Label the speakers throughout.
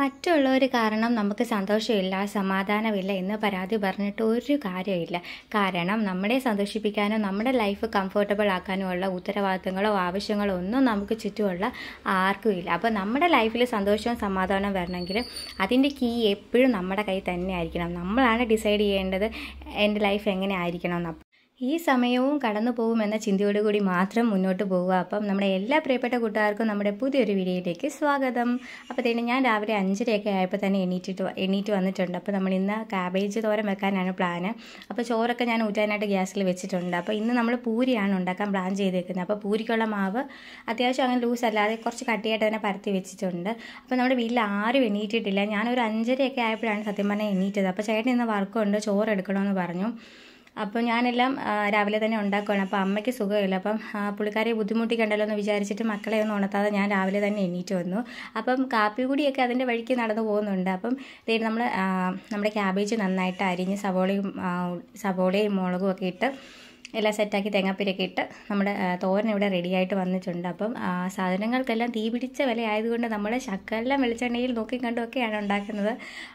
Speaker 1: മറ്റുള്ളവർ കാരണം നമുക്ക് സന്തോഷമില്ല സമാധാനമില്ല എന്ന് പരാതി പറഞ്ഞിട്ട് ഒരു കാര്യമില്ല കാരണം നമ്മളെ സന്തോഷിപ്പിക്കാനോ നമ്മുടെ ലൈഫ് കംഫർട്ടബിൾ ഉള്ള ഉത്തരവാദിത്തങ്ങളോ ആവശ്യങ്ങളോ ഒന്നും നമുക്ക് ചുറ്റുമുള്ള ആർക്കും ഇല്ല അപ്പോൾ നമ്മുടെ ലൈഫിൽ സന്തോഷവും സമാധാനവും വരണമെങ്കിൽ അതിൻ്റെ കീ എപ്പോഴും നമ്മുടെ കയ്യിൽ തന്നെ ആയിരിക്കണം നമ്മളാണ് ഡിസൈഡ് ചെയ്യേണ്ടത് എൻ്റെ ലൈഫ് എങ്ങനെ ആയിരിക്കണം എന്ന് ഈ സമയവും കടന്നു പോകുമെന്ന ചിന്തയോടുകൂടി മാത്രം മുന്നോട്ട് പോവുക അപ്പം നമ്മുടെ എല്ലാ പ്രിയപ്പെട്ട കൂട്ടുകാർക്കും നമ്മുടെ പുതിയൊരു വീഡിയോയിലേക്ക് സ്വാഗതം അപ്പോൾ തന്നെ ഞാൻ രാവിലെ അഞ്ചരയൊക്കെ ആയപ്പോൾ തന്നെ എണീറ്റിട്ട് എണീറ്റ് വന്നിട്ടുണ്ട് അപ്പോൾ നമ്മൾ ഇന്ന് കാബേജ് തോരൻ വെക്കാനാണ് പ്ലാന് അപ്പോൾ ചോറൊക്കെ ഞാൻ ഊറ്റാനായിട്ട് ഗ്യാസിൽ വെച്ചിട്ടുണ്ട് അപ്പോൾ ഇന്ന് നമ്മൾ പൂരിയാണ് ഉണ്ടാക്കാൻ പ്ലാൻ ചെയ്തേക്കുന്നത് അപ്പോൾ പൂരിക്കുള്ള മാവ് അത്യാവശ്യം അങ്ങനെ ലൂസ് അല്ലാതെ കുറച്ച് കട്ടിയായിട്ട് തന്നെ പരത്തി വെച്ചിട്ടുണ്ട് അപ്പോൾ നമ്മുടെ വീട്ടിൽ ആരും എണീറ്റിട്ടില്ല ഞാനൊരു അഞ്ചരയൊക്കെ ആയപ്പോഴാണ് സത്യം പറഞ്ഞാൽ എണീറ്റത് അപ്പോൾ ചേട്ടൻ ഇന്ന് വർക്കുണ്ട് ചോറ് എടുക്കണമെന്ന് പറഞ്ഞു അപ്പോൾ ഞാനെല്ലാം രാവിലെ തന്നെ ഉണ്ടാക്കുവാണ് അപ്പോൾ അമ്മയ്ക്ക് സുഖമില്ല അപ്പം പുള്ളിക്കാരെ ബുദ്ധിമുട്ടിക്കണ്ടല്ലോ എന്ന് വിചാരിച്ചിട്ട് മക്കളെ ഒന്നും ഉണർത്താതെ ഞാൻ രാവിലെ തന്നെ എണീറ്റ് വന്നു അപ്പം കാപ്പി കൂടിയൊക്കെ അതിൻ്റെ വഴിക്ക് നടന്നു പോകുന്നുണ്ട് അപ്പം ഇതായിട്ട് നമ്മൾ നമ്മുടെ ക്യാബേജ് നന്നായിട്ട് അരിഞ്ഞ് സവോളയും സവോളയും മുളകും ഒക്കെ ഇട്ട് എല്ലാം സെറ്റാക്കി തേങ്ങാപ്പീരൊക്കെ ഇട്ട് നമ്മുടെ തോരൻ ഇവിടെ റെഡിയായിട്ട് വന്നിട്ടുണ്ട് അപ്പം സാധനങ്ങൾക്കെല്ലാം തീ പിടിച്ച വില ആയതുകൊണ്ട് നമ്മൾ ശക്കെല്ലാം വെളിച്ചെണ്ണയിൽ നോക്കി കണ്ടുമൊക്കെയാണ് ഉണ്ടാക്കുന്നത്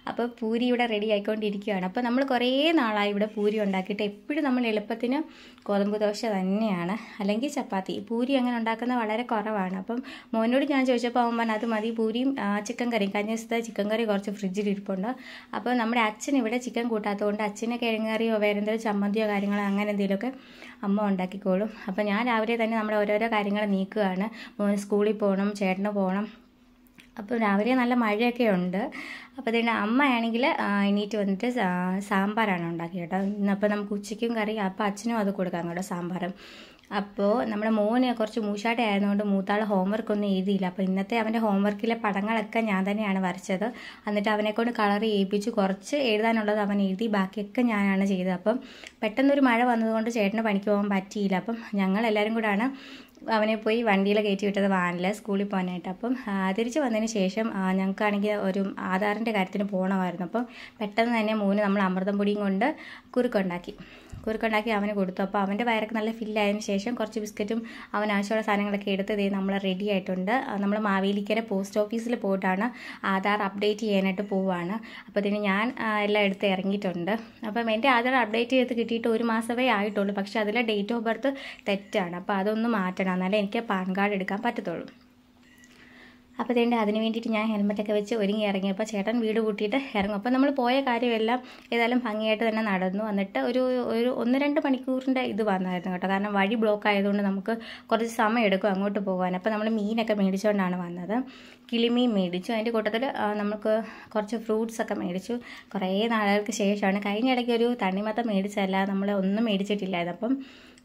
Speaker 1: അപ്പോൾ പൂരി ഇവിടെ റെഡി ആയിക്കൊണ്ടിരിക്കുകയാണ് അപ്പോൾ നമ്മൾ കുറേ നാളായി ഇവിടെ പൂരി ഉണ്ടാക്കിയിട്ട് എപ്പോഴും നമ്മൾ എളുപ്പത്തിന് ഗോതമ്പ് ദോശ തന്നെയാണ് അല്ലെങ്കിൽ ചപ്പാത്തി പൂരി അങ്ങനെ ഉണ്ടാക്കുന്നത് വളരെ കുറവാണ് അപ്പം മോനോട് ഞാൻ ചോദിച്ചപ്പോൾ അവൻ അത് മതി പൂരിയും ചിക്കൻ കറിയും കഴിഞ്ഞ ദിവസത്തെ ചിക്കൻ കറി കുറച്ച് ഫ്രിഡ്ജിൽ ഇരിപ്പുണ്ട് അപ്പോൾ നമ്മുടെ അച്ഛൻ ഇവിടെ ചിക്കൻ കൂട്ടാത്തതുകൊണ്ട് അച്ഛനെ കിഴങ്ങ് കറിയോ ചമ്മന്തിയോ കാര്യങ്ങളോ അങ്ങനെ എന്തെങ്കിലുമൊക്കെ അമ്മ ഉണ്ടാക്കിക്കോളും അപ്പോൾ ഞാൻ രാവിലെ തന്നെ നമ്മുടെ ഓരോരോ കാര്യങ്ങൾ നീക്കുകയാണ് മോന് സ്കൂളിൽ പോകണം ചേട്ടന് പോകണം അപ്പോൾ രാവിലെ നല്ല മഴയൊക്കെ ഉണ്ട് അപ്പോൾ അതുകൊണ്ട് അമ്മയാണെങ്കിൽ എണീറ്റ് വന്നിട്ട് സാമ്പാറാണ് ഉണ്ടാക്കിയത് കേട്ടോ ഇന്നപ്പോൾ നമുക്ക് ഉച്ചയ്ക്കും കറി അപ്പോൾ അച്ഛനും അത് കൊടുക്കാം കേട്ടോ സാമ്പാറും അപ്പോൾ നമ്മുടെ മോന് കുറച്ച് മൂശാട്ട ആയതുകൊണ്ട് മൂത്താൾ ഹോംവർക്ക് ഒന്നും എഴുതിയില്ല അപ്പോൾ ഇന്നത്തെ അവൻ്റെ ഹോംവർക്കിലെ പടങ്ങളൊക്കെ ഞാൻ തന്നെയാണ് വരച്ചത് എന്നിട്ട് അവനെക്കൊണ്ട് കളർ ഏൽപ്പിച്ച് കുറച്ച് എഴുതാനുള്ളത് അവൻ എഴുതി ബാക്കിയൊക്കെ ഞാനാണ് ചെയ്തത് അപ്പം പെട്ടെന്നൊരു മഴ വന്നതുകൊണ്ട് ചേട്ടന് പണിക്ക് പോകാൻ പറ്റിയില്ല അപ്പം ഞങ്ങൾ എല്ലാവരും കൂടാണ് അവനെ പോയി വണ്ടിയിൽ കയറ്റി വിട്ടത് വാനിൽ സ്കൂളിൽ പോകാനായിട്ട് അപ്പം തിരിച്ചു വന്നതിന് ശേഷം ഞങ്ങൾക്കാണെങ്കിൽ ഒരു ആധാറിൻ്റെ കാര്യത്തിന് പോകണമായിരുന്നു അപ്പം പെട്ടെന്ന് തന്നെ മോന് നമ്മൾ അമൃതം പൊടിയും കൊണ്ട് കുറുക്കുണ്ടാക്കി കുറുക്കുണ്ടാക്കി അവന് കൊടുത്തു അപ്പോൾ അവൻ്റെ വയറൊക്കെ നല്ല ഫില്ലായതിനു ശേഷം കുറച്ച് ബിസ്ക്കറ്റും അവൻ ആവശ്യമുള്ള സാധനങ്ങളൊക്കെ എടുത്ത് ഇതേ നമ്മൾ റെഡി ആയിട്ടുണ്ട് നമ്മൾ മാവേലിക്കര പോസ്റ്റ് ഓഫീസിൽ പോയിട്ടാണ് ആധാർ അപ്ഡേറ്റ് ചെയ്യാനായിട്ട് പോവുകയാണ് അപ്പോൾ ഇതിന് ഞാൻ എല്ലാം എടുത്ത് ഇറങ്ങിയിട്ടുണ്ട് അപ്പം എൻ്റെ ആധാർ അപ്ഡേറ്റ് ചെയ്ത് കിട്ടിയിട്ട് ഒരു മാസമേ ആയിട്ടുള്ളൂ പക്ഷേ അതിലെ ഡേറ്റ് ഓഫ് ബർത്ത് തെറ്റാണ് അപ്പോൾ അതൊന്ന് മാറ്റണം എന്നാലേ എനിക്ക് പാൻ കാർഡ് എടുക്കാൻ പറ്റത്തുള്ളൂ അപ്പോൾ അതേണ്ട അതിന് വേണ്ടിയിട്ട് ഞാൻ ഹെൽമെറ്റൊക്കെ വെച്ച് ഒരുങ്ങി ഇറങ്ങിയപ്പോൾ ചേട്ടൻ വീട് കൂട്ടിയിട്ട് ഇറങ്ങും അപ്പോൾ നമ്മൾ പോയ കാര്യമെല്ലാം ഏതായാലും ഭംഗിയായിട്ട് തന്നെ നടന്നു എന്നിട്ട് ഒരു ഒരു ഒന്ന് രണ്ട് മണിക്കൂറിൻ്റെ ഇത് വന്നായിരുന്നു കേട്ടോ കാരണം വഴി ബ്ലോക്ക് ആയതുകൊണ്ട് നമുക്ക് കുറച്ച് സമയം എടുക്കും അങ്ങോട്ട് പോകാൻ അപ്പോൾ നമ്മൾ മീനൊക്കെ മേടിച്ചുകൊണ്ടാണ് വന്നത് കിളിമീൻ മേടിച്ചു അതിൻ്റെ കൂട്ടത്തിൽ നമുക്ക് കുറച്ച് ഫ്രൂട്ട്സ് ഒക്കെ മേടിച്ചു കുറേ നാളുകൾക്ക് ശേഷമാണ് കഴിഞ്ഞ ഇടയ്ക്ക് ഒരു തണ്ണിമത്തം മേടിച്ചല്ല നമ്മൾ ഒന്നും മേടിച്ചിട്ടില്ലായിരുന്നു അപ്പം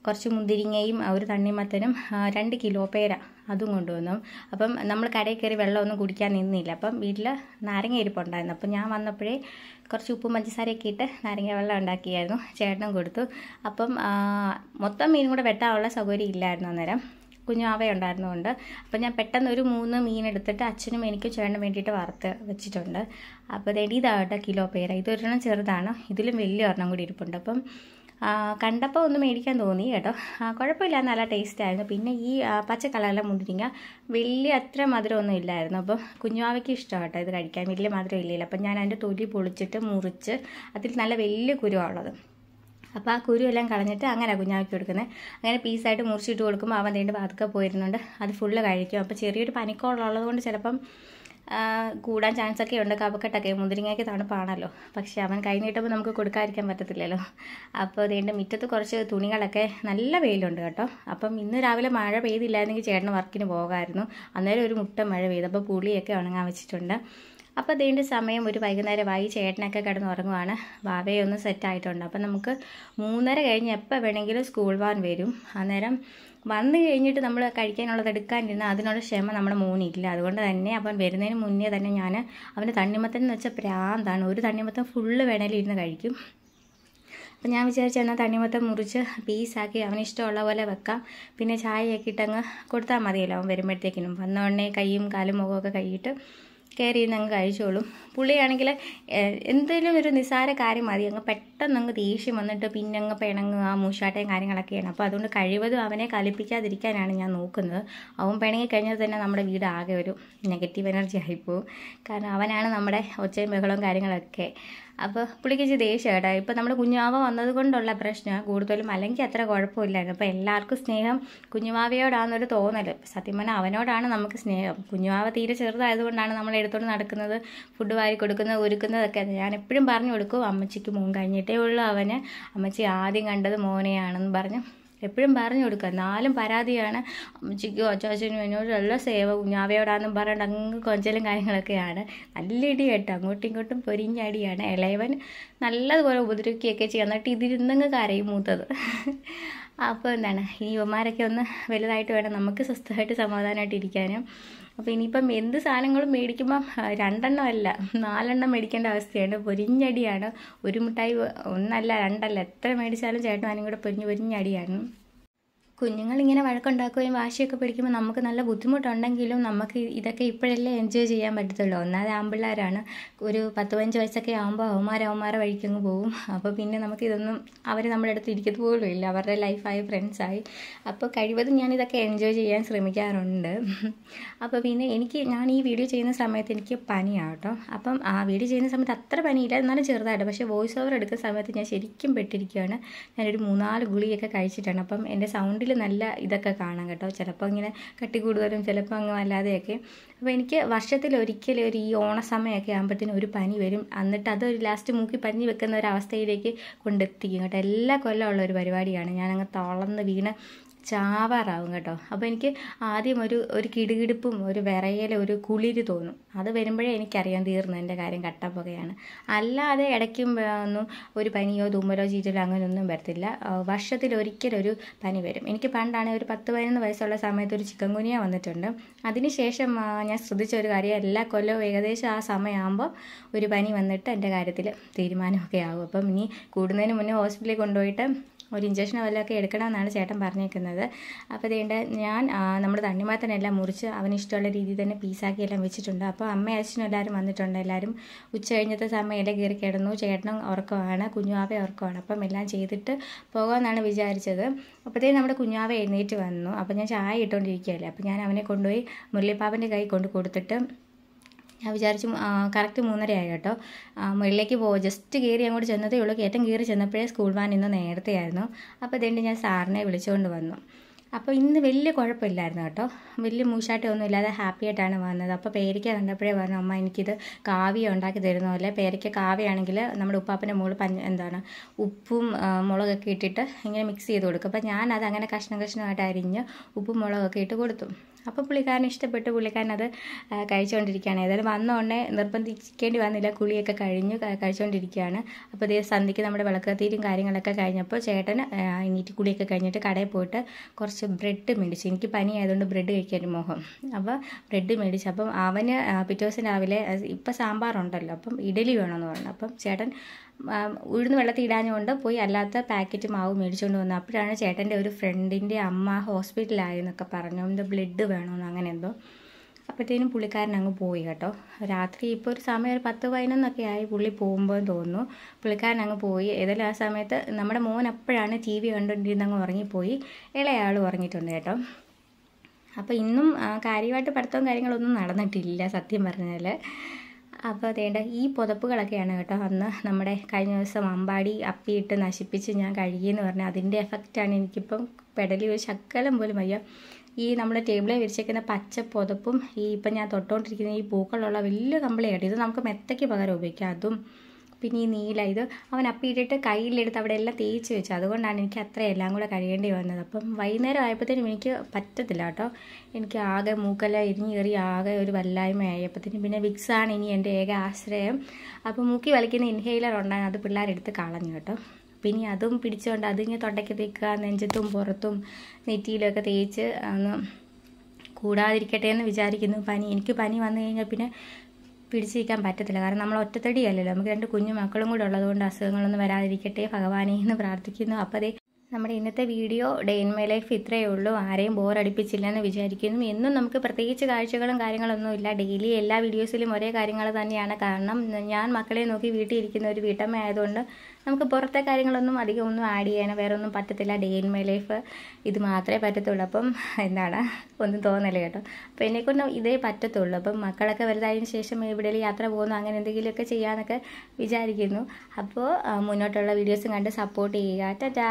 Speaker 1: കുറച്ച് മുന്തിരിങ്ങയും ഒരു തണ്ണിമത്തനും രണ്ട് കിലോ പേര അതും കൊണ്ടുവന്നു അപ്പം നമ്മൾ കടയിൽ കയറി വെള്ളമൊന്നും കുടിക്കാൻ നിന്നില്ല അപ്പം വീട്ടിൽ നാരങ്ങ ഇരിപ്പുണ്ടായിരുന്നു അപ്പം ഞാൻ വന്നപ്പോഴേ കുറച്ച് ഉപ്പും പഞ്ചസാരയൊക്കെ ഇട്ട് നാരങ്ങ വെള്ളം ഉണ്ടാക്കിയായിരുന്നു ചേട്ടനും കൊടുത്തു അപ്പം മൊത്തം മീൻ കൂടെ വെട്ടാനുള്ള സൗകര്യം ഇല്ലായിരുന്നു അന്നേരം ഉണ്ടായിരുന്നുകൊണ്ട് അപ്പം ഞാൻ പെട്ടെന്ന് ഒരു മൂന്ന് മീൻ എടുത്തിട്ട് അച്ഛനും എനിക്കും ചേട്ടനും വേണ്ടിയിട്ട് വറുത്ത് വെച്ചിട്ടുണ്ട് അപ്പോൾ ഇതാകട്ടെ കിലോ പേര ഇതൊരെണ്ണം ചെറുതാണ് ഇതിലും വലിയ ഒരെണ്ണം കൂടി ഇരിപ്പുണ്ട് അപ്പം കണ്ടപ്പോൾ ഒന്ന് മേടിക്കാൻ തോന്നി കേട്ടോ കുഴപ്പമില്ല നല്ല ടേസ്റ്റ് ആയിരുന്നു പിന്നെ ഈ പച്ച കളറിലെ മുന്തിരിങ്ങ വലിയ അത്ര മധുരമൊന്നും ഇല്ലായിരുന്നു അപ്പോൾ കുഞ്ഞുവാവയ്ക്ക് ഇഷ്ടമാണ് കേട്ടോ ഇത് കഴിക്കാൻ വലിയ മധുരം ഇല്ലല്ലോ അപ്പം ഞാൻ അതിൻ്റെ തൊലി പൊളിച്ചിട്ട് മുറിച്ച് അതിൽ നല്ല വലിയ കുരുവാണുള്ളത് അപ്പോൾ ആ കുരു എല്ലാം കളഞ്ഞിട്ട് അങ്ങനെ കുഞ്ഞാക്കി കൊടുക്കുന്നത് അങ്ങനെ പീസായിട്ട് മുറിച്ചിട്ട് കൊടുക്കുമ്പോൾ അവൻ അതിൻ്റെ ഭാഗത്തൊക്കെ പോയിരുന്നുണ്ട് അത് ഫുള്ള് കഴിക്കും അപ്പോൾ ചെറിയൊരു പനിക്കോളുള്ളത് കൊണ്ട് ചിലപ്പം കൂടാൻ ചാൻസ് ഒക്കെ ഉണ്ട് കവക്കെട്ടൊക്കെ മുതിരിങ്ങയ്ക്ക് തണുപ്പാണല്ലോ പക്ഷേ അവൻ കൈ നീട്ടുമ്പോൾ നമുക്ക് കൊടുക്കാതിരിക്കാൻ പറ്റത്തില്ലല്ലോ അപ്പോൾ അതുകൊണ്ട് മുറ്റത്ത് കുറച്ച് തുണികളൊക്കെ നല്ല വെയിലുണ്ട് കേട്ടോ അപ്പം ഇന്ന് രാവിലെ മഴ പെയ്തില്ലായിരുന്നെങ്കിൽ ചേട്ടന് വർക്കിന് പോകാമായിരുന്നു അന്നേരം ഒരു മുട്ട മഴ പെയ്തു അപ്പോൾ പുളിയൊക്കെ ഉണങ്ങാൻ വെച്ചിട്ടുണ്ട് അപ്പോൾ അതുകൊണ്ട് സമയം ഒരു വൈകുന്നേരമായി ചേട്ടനൊക്കെ കിടന്ന് ഉറങ്ങുവാണ് വാവയൊന്ന് സെറ്റായിട്ടുണ്ട് അപ്പം നമുക്ക് മൂന്നര കഴിഞ്ഞ് എപ്പോൾ വേണമെങ്കിലും സ്കൂൾ വാൻ വരും അന്നേരം വന്നു കഴിഞ്ഞിട്ട് നമ്മൾ കഴിക്കാനുള്ളത് എടുക്കാനിരുന്ന അതിനുള്ള ക്ഷമ നമ്മുടെ മോനില്ല അതുകൊണ്ട് തന്നെ അവൻ വരുന്നതിന് മുന്നേ തന്നെ ഞാൻ അവൻ്റെ തണ്ണിമത്തൻ എന്ന് വെച്ചാൽ പ്രാന്താണ് ഒരു തണ്ണിമത്തൻ ഫുള്ള് വേണേലും ഇരുന്ന് കഴിക്കും അപ്പം ഞാൻ വിചാരിച്ചു എന്നാൽ തണ്ണിമത്തം മുറിച്ച് പീസാക്കി അവനിഷ്ടമുള്ള പോലെ വെക്കാം പിന്നെ ചായയൊക്കെ ഇട്ടങ്ങ് കൊടുത്താൽ മതിയല്ലോ അവൻ വരുമ്പോഴത്തേക്കിനും വന്ന കൈയും കാലും മുഖമൊക്കെ കഴിയിട്ട് കെയർ ചെയ്യുന്ന അങ്ങ് കഴിച്ചോളും പുള്ളിയാണെങ്കിൽ എന്തെങ്കിലും ഒരു നിസ്സാര കാര്യം മതി അങ്ങ് പെട്ടെന്ന് അങ്ങ് ദേഷ്യം വന്നിട്ട് പിന്നെ അങ്ങ് പിണങ്ങുക മൂശാട്ടയും കാര്യങ്ങളൊക്കെയാണ് അപ്പോൾ അതുകൊണ്ട് കഴിവതും അവനെ കലിപ്പിക്കാതിരിക്കാനാണ് ഞാൻ നോക്കുന്നത് അവൻ പിണങ്ങി കഴിഞ്ഞാൽ തന്നെ നമ്മുടെ വീട് ആകെ ഒരു നെഗറ്റീവ് എനർജി ആയിപ്പോവും കാരണം അവനാണ് നമ്മുടെ ഒച്ചയും ബഹളവും കാര്യങ്ങളൊക്കെ അപ്പോൾ പുള്ളിക്ക് ഇച്ചിരി ദേഷ്യം കേട്ടോ ഇപ്പോൾ നമ്മുടെ കുഞ്ഞുമാവ കൊണ്ടുള്ള പ്രശ്നം കൂടുതലും അല്ലെങ്കിൽ അത്ര കുഴപ്പമില്ലായിരുന്നു അപ്പോൾ എല്ലാവർക്കും സ്നേഹം കുഞ്ഞുമാവയോടാണെന്നൊരു തോന്നൽ സത്യം പറഞ്ഞാൽ അവനോടാണ് നമുക്ക് സ്നേഹം കുഞ്ഞുമാവ തീരെ ചെറുതായതുകൊണ്ടാണ് നമ്മൾ എടുത്തോണ്ട് നടക്കുന്നത് ഫുഡ് വാരി കൊടുക്കുന്നത് ഒരുക്കുന്നതൊക്കെ ഞാൻ എപ്പോഴും പറഞ്ഞു കൊടുക്കും അമ്മച്ചിക്ക് മോൻ കഴിഞ്ഞിട്ടേ ഉള്ളൂ അവന് അമ്മച്ചി ആദ്യം കണ്ടത് മോനെയാണെന്ന് പറഞ്ഞു എപ്പോഴും പറഞ്ഞു കൊടുക്കുക നാലും പരാതിയാണ് അമ്മച്ചിക്കും അച്ചാച്ചനും എന്നോടും എല്ലാം സേവ കുഞ്ഞാവയോടാന്നും പറയേണ്ട അങ്ങ് കൊഞ്ചലും കാര്യങ്ങളൊക്കെയാണ് നല്ല ഇടി കേട്ടോ അങ്ങോട്ടും ഇങ്ങോട്ടും പൊരിഞ്ഞടിയാണ് ഇളയവൻ നല്ലതുപോലെ ഉപദ്രവിക്കുകയൊക്കെ ചെയ്യുക എന്നിട്ട് ഇതിരുന്നങ്ങ് കരയും മൂത്തത് അപ്പോൾ എന്താണ് ഈ യുവമാരൊക്കെ ഒന്ന് വലുതായിട്ട് വേണം നമുക്ക് സ്വസ്ഥമായിട്ട് സമാധാനമായിട്ട് ഇരിക്കാനും അപ്പോൾ ഇനിയിപ്പം എന്ത് സാധനങ്ങളും മേടിക്കുമ്പം രണ്ടെണ്ണം അല്ല നാലെണ്ണം മേടിക്കേണ്ട അവസ്ഥയാണ് പൊരിഞ്ഞടിയാണ് ഒരു മിഠായി ഒന്നല്ല രണ്ടല്ല എത്ര മേടിച്ചാലും ചേട്ടനും കൂടെ പൊരിഞ്ഞ് പൊരിഞ്ഞടിയാണ് കുഞ്ഞുങ്ങളിങ്ങനെ വഴക്കുണ്ടാക്കുകയും വാശിയൊക്കെ പിടിക്കുമ്പോൾ നമുക്ക് നല്ല ബുദ്ധിമുട്ടുണ്ടെങ്കിലും നമുക്ക് ഇതൊക്കെ ഇപ്പോഴല്ലേ എൻജോയ് ചെയ്യാൻ പറ്റത്തുള്ളൂ ഒന്നാമത് ആമ്പിള്ളേരാണ് ഒരു പത്ത് പതിനഞ്ച് വയസ്സൊക്കെ ആകുമ്പോൾ അവന്മാർ അവന്മാരെ വഴിക്കങ്ങ് പോവും അപ്പോൾ പിന്നെ നമുക്ക് ഇതൊന്നും അവർ നമ്മുടെ അടുത്ത് ഇരിക്കത്ത് പോലും ഇല്ല അവരുടെ ലൈഫായി ഫ്രണ്ട്സായി അപ്പോൾ കഴിവതും ഞാൻ ഇതൊക്കെ എൻജോയ് ചെയ്യാൻ ശ്രമിക്കാറുണ്ട് അപ്പോൾ പിന്നെ എനിക്ക് ഞാൻ ഈ വീഡിയോ ചെയ്യുന്ന സമയത്ത് എനിക്ക് പനിയാണ് കേട്ടോ അപ്പം ആ വീഡിയോ ചെയ്യുന്ന സമയത്ത് അത്ര പനിയില്ല എന്നാലും ചെറുതായിട്ട് പക്ഷേ വോയിസ് ഓവർ എടുക്കുന്ന സമയത്ത് ഞാൻ ശരിക്കും പെട്ടിരിക്കുകയാണ് ഞാനൊരു മൂന്നാല് ഗുളിയൊക്കെ കഴിച്ചിട്ടാണ് അപ്പം എൻ്റെ സൗണ്ടിൽ നല്ല ഇതൊക്കെ കാണാം കേട്ടോ ചിലപ്പോൾ ഇങ്ങനെ കട്ടി കൂടുതലും ചിലപ്പോൾ അങ്ങ് അല്ലാതെയൊക്കെ അപ്പോൾ എനിക്ക് വർഷത്തിൽ ഒരിക്കലും ഒരു ഈ ഓണസമയമൊക്കെ ആകുമ്പോഴത്തേനും ഒരു പനി വരും എന്നിട്ട് അതൊരു ലാസ്റ്റ് മൂക്കി പനി വെക്കുന്ന ഒരു അവസ്ഥയിലേക്ക് കൊണ്ടെത്തിക്കും കേട്ടോ എല്ലാ കൊല്ലമുള്ള ഒരു പരിപാടിയാണ് ഞാനങ്ങ് തളർന്ന് വീണ് ചാവാറാവും കേട്ടോ അപ്പോൾ എനിക്ക് ആദ്യം ഒരു ഒരു കിടുകിടുപ്പും ഒരു വിറയൽ ഒരു കുളിര് തോന്നും അത് വരുമ്പോഴേ എനിക്കറിയാൻ തീർന്നു എൻ്റെ കാര്യം കട്ടപ്പുകയാണ് അല്ലാതെ ഇടയ്ക്കും ഒന്നും ഒരു പനിയോ തുമ്മലോ ചീറ്റലോ അങ്ങനെയൊന്നും വരത്തില്ല വർഷത്തിൽ പനി വരും എനിക്ക് പണ്ടാണ് ഒരു പത്ത് പതിനൊന്ന് വയസ്സുള്ള സമയത്ത് ഒരു ചിക്കൻ കുനിയ വന്നിട്ടുണ്ട് അതിനുശേഷം ഞാൻ ശ്രദ്ധിച്ച ഒരു കാര്യം എല്ലാ കൊല്ലവും ഏകദേശം ആ സമയമാകുമ്പോൾ ഒരു പനി വന്നിട്ട് എൻ്റെ കാര്യത്തിൽ തീരുമാനമൊക്കെ ആകും അപ്പം ഇനി കൂടുന്നതിന് മുന്നേ ഹോസ്പിറ്റലിൽ കൊണ്ടുപോയിട്ട് ഒരു ഇഞ്ചക്ഷൻ വല്ലതൊക്കെ എടുക്കണമെന്നാണ് ചേട്ടൻ പറഞ്ഞേക്കുന്നത് അപ്പോൾ അതുകൊണ്ട് ഞാൻ നമ്മുടെ എല്ലാം മുറിച്ച് അവന് ഇഷ്ടമുള്ള രീതിയിൽ തന്നെ പീസാക്കി എല്ലാം വെച്ചിട്ടുണ്ട് അപ്പോൾ അമ്മ അച്ഛനും എല്ലാവരും വന്നിട്ടുണ്ട് എല്ലാവരും ഉച്ച കഴിഞ്ഞത്തെ സമയമല്ലേ കയറി കിടന്നു ചേട്ടനും ഉറക്കമാണ് കുഞ്ഞുവാവെ ഉറക്കമാണ് അപ്പം എല്ലാം ചെയ്തിട്ട് പോകാമെന്നാണ് വിചാരിച്ചത് അപ്പോഴത്തേക്കും നമ്മുടെ കുഞ്ഞാവ എഴുന്നേറ്റ് വന്നു അപ്പോൾ ഞാൻ ചായ ഇട്ടുകൊണ്ടിരിക്കുകയല്ലേ അപ്പോൾ ഞാൻ അവനെ കൊണ്ടുപോയി മുരളിപ്പാപ്പൻ്റെ കൈ കൊണ്ട് കൊടുത്തിട്ട് ഞാൻ വിചാരിച്ചു കറക്റ്റ് മൂന്നര ആയി കേട്ടോ മുകളിലേക്ക് പോ ജസ്റ്റ് കയറി അങ്ങോട്ട് ചെന്നതേ ഉള്ളൂ കയറ്റം കയറി ചെന്നപ്പോഴേ സ്കൂൾ വാൻ ഇന്ന് നേരത്തെ ആയിരുന്നു അപ്പോൾ അതുകൊണ്ട് ഞാൻ സാറിനെ വിളിച്ചുകൊണ്ട് വന്നു അപ്പോൾ ഇന്ന് വലിയ കുഴപ്പമില്ലായിരുന്നു കേട്ടോ വലിയ മൂശാട്ടൊന്നും ഇല്ലാതെ ഹാപ്പി ആയിട്ടാണ് വന്നത് അപ്പോൾ പേരയ്ക്ക കണ്ടപ്പോഴേ പറഞ്ഞു അമ്മ എനിക്കിത് കാവ്യ ഉണ്ടാക്കി തരുന്ന പോലെ പേരയ്ക്ക കാവ്യാണെങ്കിൽ നമ്മുടെ ഉപ്പാപ്പൻ്റെ മുകളിൽ പഞ്ഞ എന്താണ് ഉപ്പും മുളകൊക്കെ ഇട്ടിട്ട് ഇങ്ങനെ മിക്സ് ചെയ്ത് കൊടുക്കും അപ്പോൾ ഞാനത് അങ്ങനെ കഷ്ണം കഷ്ണമായിട്ട് അരിഞ്ഞ് ഉപ്പും മുളകൊക്കെ ഇട്ട് കൊടുത്തു അപ്പോൾ പുള്ളിക്കാരന് ഇഷ്ടപ്പെട്ട് പുള്ളിക്കാരൻ അത് കഴിച്ചുകൊണ്ടിരിക്കുകയാണ് ഏതായാലും വന്ന ഉടനെ നിർബന്ധിക്കേണ്ടി വന്നില്ല കുളിയൊക്കെ കഴിഞ്ഞു കഴിച്ചുകൊണ്ടിരിക്കുകയാണ് അപ്പോൾ ദേ സന്ധിക്ക് നമ്മുടെ വിളക്കത്തീരും കാര്യങ്ങളൊക്കെ കഴിഞ്ഞപ്പോൾ ചേട്ടൻ ഇനിയിട്ട് കുളിയൊക്കെ കഴിഞ്ഞിട്ട് കടയിൽ പോയിട്ട് കുറച്ച് ബ്രെഡ് മേടിച്ചു എനിക്ക് പനി ആയതുകൊണ്ട് ബ്രെഡ് കഴിക്കാൻ മോഹം അപ്പോൾ ബ്രെഡ് മേടിച്ചു അപ്പം അവന് പിറ്റേ ദിവസം രാവിലെ ഇപ്പം സാമ്പാറുണ്ടല്ലോ അപ്പം ഇഡലി വേണമെന്ന് പറഞ്ഞു അപ്പം ചേട്ടൻ ഉഴുന്ന് വെള്ളത്തിൽ ഇടാഞ്ഞുകൊണ്ട് പോയി അല്ലാത്ത പാക്കറ്റ് മാവ് മേടിച്ചുകൊണ്ട് വന്നു അപ്പോഴാണ് ചേട്ടൻ്റെ ഒരു ഫ്രണ്ടിൻ്റെ അമ്മ ഹോസ്പിറ്റലായെന്നൊക്കെ പറഞ്ഞു എന്താ ബ്ലഡ് വേണമെന്ന് അങ്ങനെ എന്തോ അപ്പോഴത്തേനും പുള്ളിക്കാരൻ അങ്ങ് പോയി കേട്ടോ രാത്രി ഇപ്പോൾ ഒരു സമയം ഒരു പത്ത് പതിനൊന്നൊക്കെ ആയി പുള്ളി പോകുമ്പോൾ തോന്നുന്നു പുള്ളിക്കാരൻ അങ്ങ് പോയി ഏതായാലും ആ സമയത്ത് നമ്മുടെ മോൻ അപ്പോഴാണ് ടി വി കണ്ടുകൊണ്ടിരുന്ന് അങ്ങ് ഉറങ്ങിപ്പോയി ഇളയാൾ ഉറങ്ങിയിട്ടുണ്ട് കേട്ടോ അപ്പോൾ ഇന്നും കാര്യമായിട്ട് പഠിത്തവും കാര്യങ്ങളൊന്നും നടന്നിട്ടില്ല സത്യം പറഞ്ഞാൽ അപ്പോൾ അതേണ്ട ഈ പുതപ്പുകളൊക്കെയാണ് കേട്ടോ അന്ന് നമ്മുടെ കഴിഞ്ഞ ദിവസം അമ്പാടി അപ്പിയിട്ട് നശിപ്പിച്ച് ഞാൻ കഴുകിയെന്ന് പറഞ്ഞാൽ അതിൻ്റെ എഫക്റ്റാണ് എനിക്കിപ്പം പെടലി ഒരു ശക്കലം പോലും വയ്യ ഈ നമ്മുടെ ടേബിളിൽ വിരിച്ചേക്കുന്ന പച്ച പുതപ്പും ഈ ഇപ്പം ഞാൻ തൊട്ടുകൊണ്ടിരിക്കുന്ന ഈ പൂക്കളുള്ള വലിയ കമ്പിളിയായിട്ട് ഇത് നമുക്ക് മെത്തയ്ക്ക് പകരം ഉപയോഗിക്കാം അതും പിന്നെ ഈ നീല ഇത് അവൻ അപ്പിയിട്ടിട്ട് കയ്യിലെടുത്ത് അവിടെ എല്ലാം തേച്ച് വെച്ചു അതുകൊണ്ടാണ് എനിക്ക് അത്ര എല്ലാം കൂടെ കഴിയേണ്ടി വന്നത് അപ്പം വൈകുന്നേരം ആയപ്പോഴത്തേനും എനിക്ക് പറ്റത്തില്ല കേട്ടോ എനിക്ക് ആകെ മൂക്കല ഇരിഞ്ഞ് കയറി ആകെ ഒരു വല്ലായ്മ ആയപ്പോഴത്തേനും പിന്നെ വിക്സാണ് ഇനി എൻ്റെ ഏക ആശ്രയം അപ്പോൾ മൂക്കി വലിക്കുന്ന ഇൻഹെയിലർ ഉണ്ടായിരുന്നു അത് പിള്ളേരെടുത്ത് കളഞ്ഞു കേട്ടോ പിന്നെ അതും പിടിച്ചുകൊണ്ട് അതിങ്ങനെ തൊണ്ടയ്ക്ക് തേക്കുക നെഞ്ചത്തും പുറത്തും നെറ്റിയിലൊക്കെ തേച്ച് ഒന്ന് കൂടാതിരിക്കട്ടെ എന്ന് വിചാരിക്കുന്നു പനി എനിക്ക് പനി വന്നു കഴിഞ്ഞാൽ പിന്നെ പിടിച്ചിരിക്കാൻ പറ്റത്തില്ല കാരണം നമ്മൾ ഒറ്റത്തടി അല്ലല്ലോ നമുക്ക് രണ്ട് കുഞ്ഞു മക്കളും കൂടെ ഉള്ളതുകൊണ്ട് അസുഖങ്ങളൊന്നും വരാതിരിക്കട്ടെ ഭഗവാനെ എന്ന് പ്രാർത്ഥിക്കുന്നു അപ്പോൾ നമ്മുടെ ഇന്നത്തെ video day in my life ഇത്രയേ ഉള്ളൂ ആരെയും എന്ന് വിചാരിക്കുന്നു എന്നും നമുക്ക് പ്രത്യേകിച്ച് കാഴ്ചകളും കാര്യങ്ങളൊന്നും ഇല്ല ഡെയിലി എല്ലാ വീഡിയോസിലും ഒരേ കാര്യങ്ങൾ തന്നെയാണ് കാരണം ഞാൻ മക്കളെ നോക്കി വീട്ടിൽ ഇരിക്കുന്ന ഒരു വീട്ടമ്മ ആയതുകൊണ്ട് നമുക്ക് പുറത്തെ കാര്യങ്ങളൊന്നും അധികം ഒന്നും ആഡ് ചെയ്യാനോ വേറെ ഒന്നും പറ്റത്തില്ല ഡേ ഇൻ മൈ ലൈഫ് ഇത് മാത്രമേ പറ്റത്തുള്ളൂ അപ്പം എന്താണ് ഒന്നും തോന്നല്ല കേട്ടോ അപ്പം എന്നെക്കൊണ്ട് ഇതേ പറ്റത്തുള്ളൂ അപ്പം മക്കളൊക്കെ വലുതായതിനു ശേഷം എവിടെയെങ്കിലും യാത്ര പോകുന്നു അങ്ങനെ എന്തെങ്കിലുമൊക്കെ ചെയ്യാമെന്നൊക്കെ വിചാരിക്കുന്നു അപ്പോൾ മുന്നോട്ടുള്ള വീഡിയോസും കണ്ട് സപ്പോർട്ട് ചെയ്യുക ടാറ്റാ